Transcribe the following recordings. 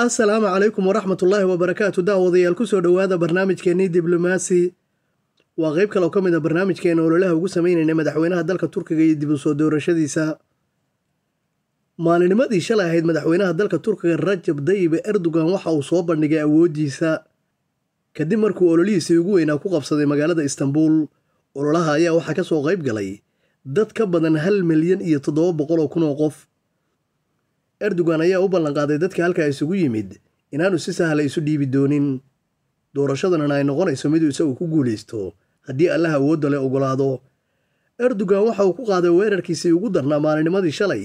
assalaamu calaykum waraxmatullaahi wabarakaatu daawadayaal kusoo dhowaada barnaamijkeennii diblomaasi waa qeyb kale oo ka mid a ah barnaamijkeena ololaha ugu sameynayna madaxweynaha dalka turkiga iyo dib u soo doorashadiisa maalinimadii shalay ahayd madaxweynaha dalka turkiga rajab dayibe erdogan waxa uu soo bandhigay awooddiisa kadib markuu ololihiisii ugu weynaa ku qabsaday magaalada istanbul ololaha ayaa waxaa ka soo qayb galay dad ka badan hal milyan iyo toddoba boqol oo kun oo qof erdogan ayaa u ballanqaaday dadka halkaa isugu yimid inaanu si sahla isu dhiibi doonin doorashadanana ay noqonayso miduu isagu ku guulaysto haddii allaha awoodda le ogolaado erdogan waxa uu ku qaaday weerarkiisii ugu darnaa maalinimadii shalay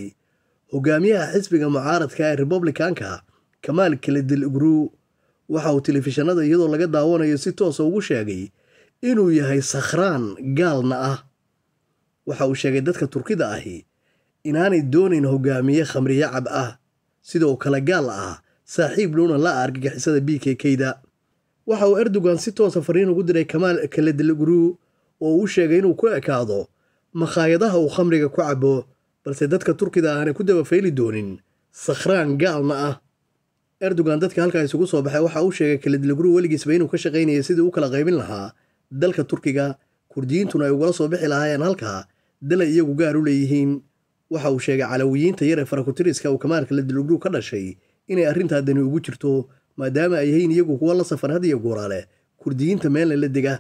hogaamiyaha xisbiga mucaaradka ee republikanka kamaal keledil igruu waxa uu telefishanada iyadoo laga daawanayo si toosa ah ugu sheegay inuu yahay sakhraan gaalna ah waxa uu sheegay dadka turkida ahi inaanay doonayn hogaamiye khamriyacab ah sidoo uu kala gaal ah saaxiib dhowna la argagixisada b k kda waxa uu erdogan si toosa fariin ugu diray kamaal kaledilgruu oo uu sheegay inuu ku ekaado makhaayadaha uu khamriga ku cabo balse dadka turkida aanay ku dabafayli doonin sakhraan gaalna ah erdogan dadka halkaa isugu soo baxay waxa uu sheegay kaledilgruu weligiisba inuu ka shaqaynaya sidii u kala qaybin lahaa dalka turkiga kurdiyiintuna ay ugala soo bixi lahaayeen halkaa dalay iyagu gaar u leeyihiin waxa uu sheegay calawiyiinta yar ee farakutiriska uu kamaanka ladilugdhuu ka dhashay inay arrintaa ugu jirto maadaama ay yihiin iyagu kuwa la safar had iyo guuraale kurdiyiinta meelna la dega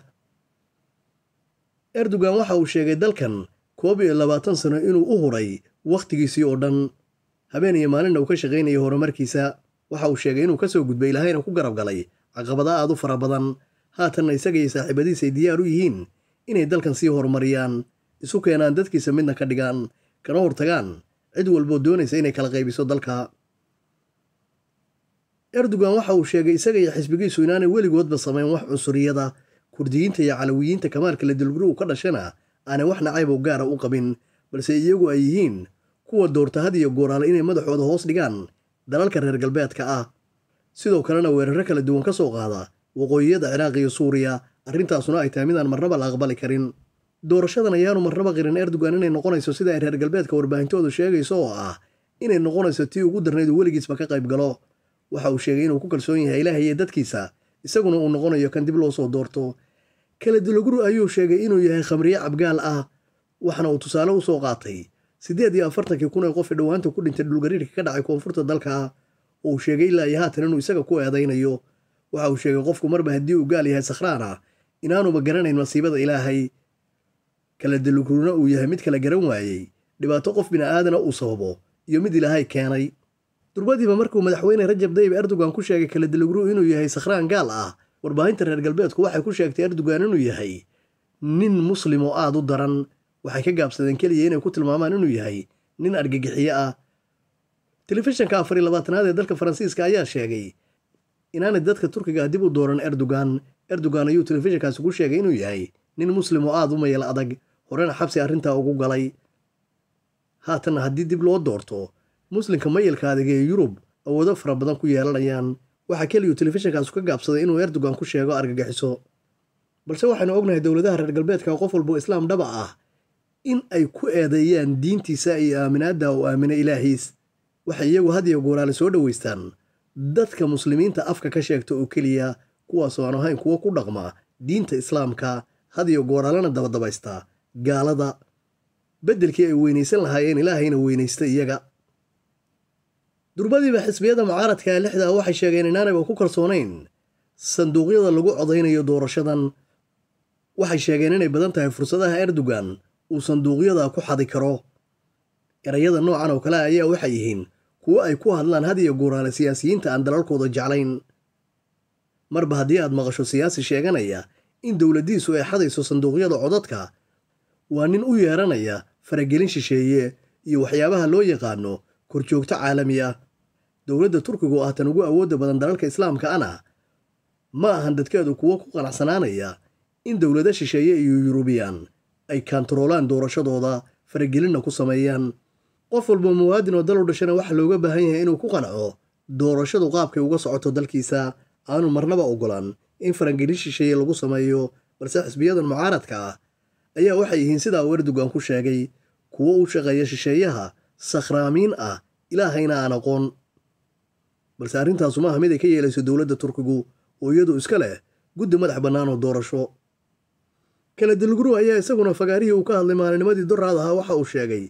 erdogan waxa uu sheegay dalkan koob iyo labaatan sano inuu u huray wakhtigiisii oo dhan habeen iyo maalinna uu ka shaqaynayay horumarkiisa waxa uu sheegay inuu ka soo gudbay ilaahayna ku garab galay caqabada aad u fara badan haatanna isaga iyo saaxiibadiisa ay diyaar u yihiin inay dalkan sii horumariyaan isu keenaan dadkiisa midna ka dhigaan kana hortagaan cid walboo doonaysa inay kala qaybiso dalka erdogan waxa uu sheegay isaga iyo xisbigiisu inaanay weligoodba samayn wax cunsuriyada kurdiyiinta iyo calawiyiinta kamaarka la dilguruhu ka dhashana aanay wax nacayb oo gaara ah u qabin balse iyagu ay yihiin kuwa doorta had iyo gooraale inay madaxooda hoos dhigaan dalalka reer galbeedka ah sidoo kalena weeraro kala duwan ka soo qaada waqooyiyada ciraaq iyo suuriya arrintaasuna ay tahay midaan marnaba la aqbali karin doorashadan ayaanu marnaba qirin erdogan inay noqonayso sida ay reer galbeedka warbaahintoodu sheegayso oo ah inay noqonayso tii ugu darnaydu weligiisba ka qayb galo waxa uu sheegay inuu ku kalsoon yahay ilaah iyo dadkiisa isaguna uu noqonayo kan dib loo soo doorto kala duloguru ayuu sheegay inuu yahay khamriye cabgaal ah waxaana uu tusaale u soo qaatay siddeed iyo afartankii kun ee qof ee dhowaanta ku dhintay dhulgariirka ka dhacay koonfurta dalka oo uu sheegay ilaa iyo haatan inuu isaga ku eedaynayo waxa uu sheegay qofku marba haddii uu gaal yahay sakhraan ah inaanuba garanayn masiibada ilaahay kala dalugruna uu yahay mid kala garan waayey dhibaato qof bini'aadana uu sababo iyo mid ilaahay keenay durbadiiba markuu madaxweyne rajab dayib erdogan ku sheegay kala dalugru inuu yahay sakhraan gaal ah warbaahinta reer galbeedku waxay ku sheegtay erdogan inuu yahay nin muslim oo aada u daran waxay ka gaabsadeen keliya inay ku tilmaamaan inuu yahay nin argagixiyo ah telefishanka afar iyo labaatanaad ee dalka faransiiska ayaa sheegay inaanay dadka turkiga ah dib u dooran erdogan erdogan ayuu telefishankaasi ku sheegay inuu yahay nin muslim oo aada u mayal adag horena xabsi arrintaa ugu galay haatanna haddii dib loo doorto muslimka mayalka adag ee yurub awoodo fara badan ku yeelanayaan waxaa keliyuu telefishinkaas ka gaabsaday inuu erdogan ku sheego argagixiso balse waxaynu ognahay dowladaha reer galbeedka qof walbo islaam dhaba ah in ay ku eedeeyaan diintiisa iyo aaminaadda uu aaminay ilaahiis waxay iyagu had iyo gooraale soo dhowaystaan dadka muslimiinta afka ka sheegta oo keliya kuwaasoo aan ahayn kuwo ku dhaqma diinta islaamka had iyo goor allana dabadabaystaa gaalada beddelkii ay weynaysan lahaayeen ilaahayna weynaystay iyaga durbadiiba xisbiyada mucaaradka mucaaradkae lixda ah waxay sheegeen inaanayba ku kalsoonayn sanduuqyada lagu codaynayo doorashadan waxay sheegeen inay badan tahay fursadaha erdogan uu sanduuqyada ku xadi karo erayada noocan oo kale ayaa waxay yihiin kuwo ay ku hadlaan hadiyo iyo gooraale siyaasiyiinta aan dalalkooda jeclayn marba haddii aad maqasho siyaasi sheeganaya in dowladdiisu ay xadayso sanduuqyada codadka waa nin u yeeranaya faragelin shisheeye iyo waxyaabaha loo yaqaano korjoogto caalami ah dowladda turkigu ah ugu awoodda badan dalalka islaamka ana ma ahan dadkeedu kuwo ku qanacsanaanaya in dowlado shisheeye iyo yurubiyan ay kaantaroolaan doorashadooda faragelinna ku sameeyaan qof walba muwaadin oo dal u dhashana waxaa looga baahan yahay inuu ku qanco doorashadu qaabkay uga socoto dalkiisa aanu marnaba ogolan in farangelin shisheeye lagu sameeyo balse xisbiyadan mucaaradka ah ayaa waxay yihiin sidaa uu werdugan ku sheegay kuwo u shaqeeya shisheeyaha sakhraamiin ah ilaahayna aan aqoon balse arrintaasu maaha mid ay ka yeelayso dowladda turkigu oo iyaduo iska leh guddi madax bannaan oo doorasho kala dilgurug ayaa isaguna fagaarihii uu ka hadlay maalinimadii doraad ahaa waxa uu sheegay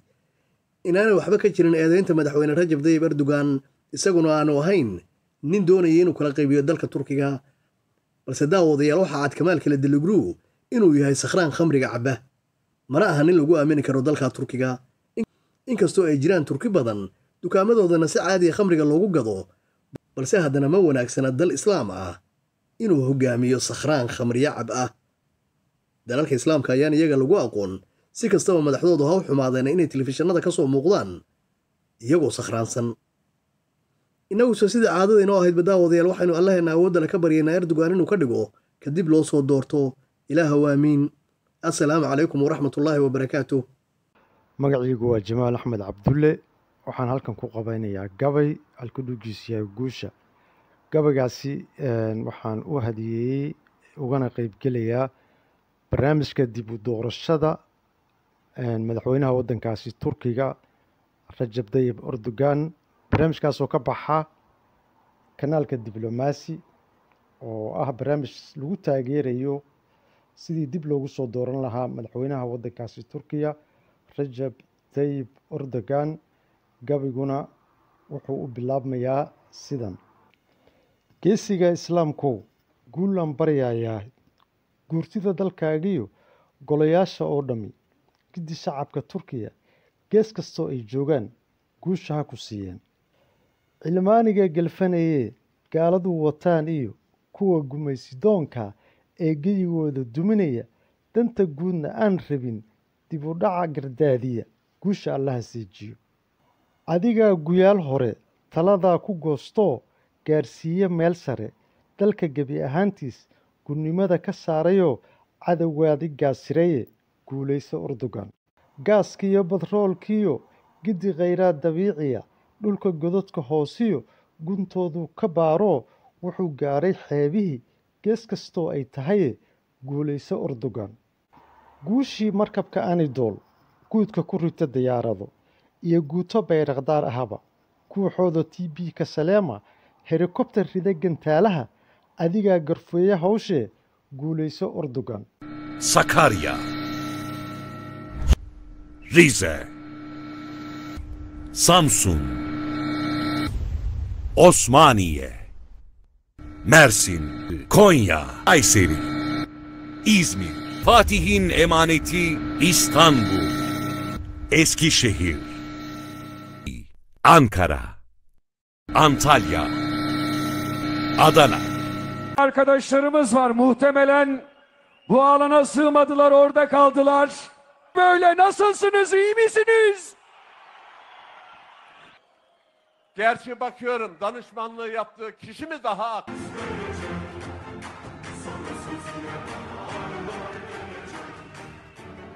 inaanay waxba ka jirin eedaynta madaxweyne rajab dayib erdogan isaguna aanu ahayn nin doonaya inuu kala qaybiyo dalka turkiga balse daawadayaal waxaa aad kamaal kale inuu yahay sakhraan khamriga caba mana aha nin lagu aamini karo dalka turkiga inkastoo ay jiraan turki badan dukaamadoodana si caadiya ah khamriga loogu gado balse haddana ma wanaagsana dal islaam ah inuu hogaamiyo sakhraan khamriya cab ah dalalka islaamka ayaan iyaga lagu aqoon si kastaba madaxdoodu ha u xumaadeen inay telefishinada ka soo muuqdaan iyagoo sakhraansan inaguse sida caadada inoo ahayd badaawadayaal waxaynu allaheenna awooddana ka baryaynaa erdogan inuu ka dhigo kadib loo soo doorto ilaaha waamiin assalaamu calaykum waraxmatullaahi wabarakaatu magaciigu waa jamaal axmed cabdulle waxaan halkan ku qabaynayaa gabay alkudhugiis yahay guusha gabaygaasi waxaan u hadiyeeyey ugana qeybgelayaa barnaamijka dib u doorashada madaxweynaha waddankaasi turkiga rajab dayib erdogan barnaamijkaasoo ka baxa kanaalka diblomaasi oo ah barnaamij lagu taageerayo sidii dib loogu soo dooran lahaa madaxweynaha waddankaasi turkiya rajab tayib erdogan gabiguna wuxuu u bilaabmayaa sidan geesiga islaamkow guulaan baryayaa guurtida dalkaagiyo golayaasha oo dhammi giddi shacabka turkiya gees kastoo ay joogaan guusha ha ku siiyeen cilmaaniga galfanayee gaaladu wataan iyo kuwa gumaysidoonka ee geyigooda duminaya danta guudna aan rabin dib u gardaadiya guusha allaha siijiyo adigaa guyaal hore taladaa ku goostoo gaadhsiiya meel sare dalka gebi ahaantiis gudnimada ka saarayoo cadowgaadi gaasireye guulayso urdugan gaaskiiyo badroolkiiyo giddi khayraad dabiiciya dhulka godadka hoosiyo guntoodu ka baaro wuxuu gaadhay xeebihii gees kastoo ay tahaye guulayse Erdogan guushii markabka Anadolu guudka ku rita diyaarado iyo guuto bayraqdaar ahaba kuuxooda t b ka saleema helikobter rida gantaalaha adigaa garfooye hawshee guulayso Erdogan Sakarya Rize Samsun Osmaniye, Mersin, Konya, Ayseri, İzmir, Fatih'in emaneti İstanbul, Eskişehir, Ankara, Antalya, Adana. Arkadaşlarımız var muhtemelen bu alana sığmadılar orada kaldılar. Böyle nasılsınız iyi misiniz? Gerçi bakıyorum danışmanlığı yaptığı kişi mi daha akıllı?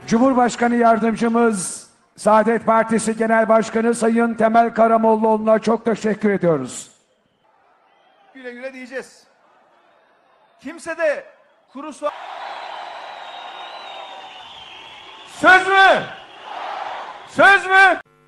Cumhurbaşkanı Yardımcımız Saadet Partisi Genel Başkanı Sayın Temel Karamollaoğlu'na çok teşekkür ediyoruz. Güle güle diyeceğiz. Kimse de kuru soğan... Söz mü? Söz mü?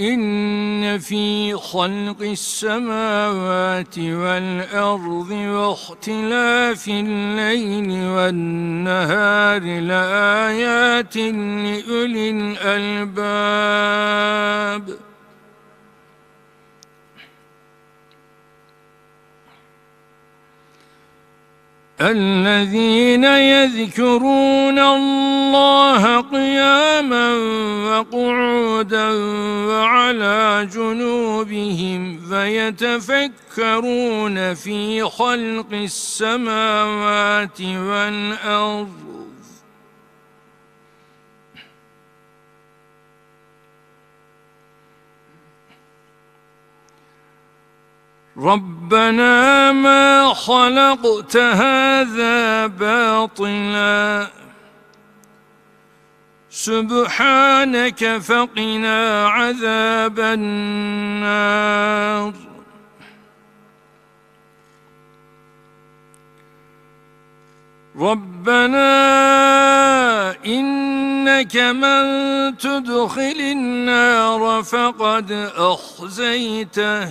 إن في خلق السماوات والأرض واختلاف الليل والنهار لآيات لأولي الألباب الذين يذكرون الله قياما وقعودا وعلى جنوبهم فيتفكرون في خلق السماوات والأرض ربنا ما خلقت هذا باطلا سبحانك فقنا عذاب النار ربنا إنك من تدخل النار فقد أخزيته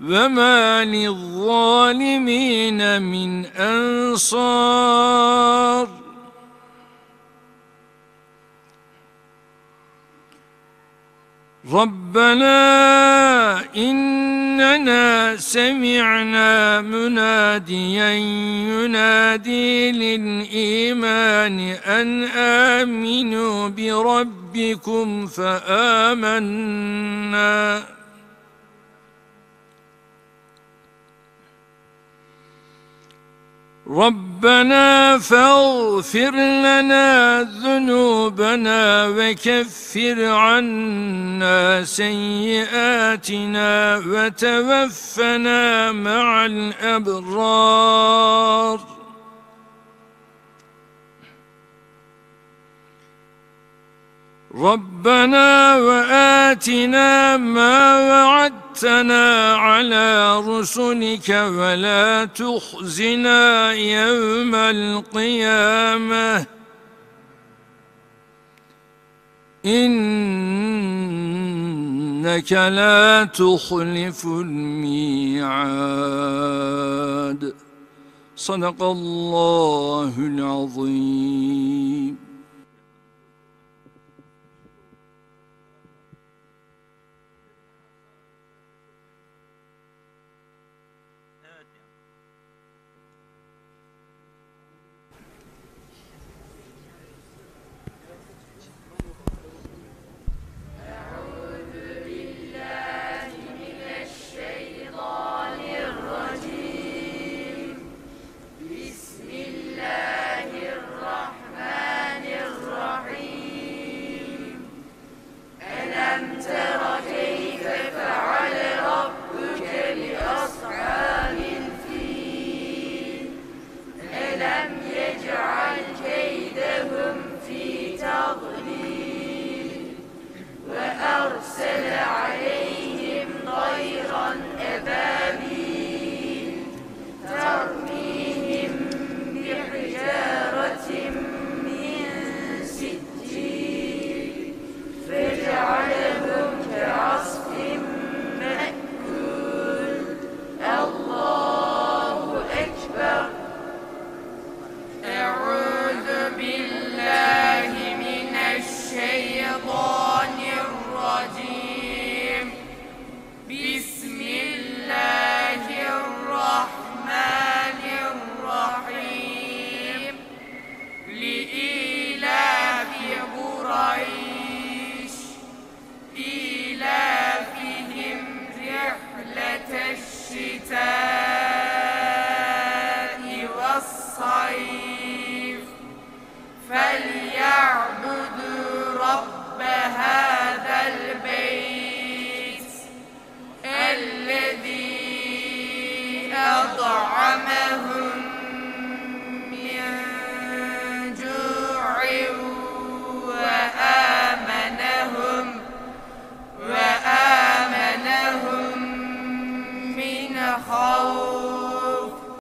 وما للظالمين من أنصار ربنا إننا سمعنا مناديا ينادي للإيمان أن آمنوا بربكم فآمنا ربنا فاغفر لنا ذنوبنا وكفر عنا سيئاتنا وتوفنا مع الأبرار ربنا وآتنا ما وعدتنا على رسلك ولا تخزنا يوم القيامة إنك لا تخلف الميعاد صدق الله العظيم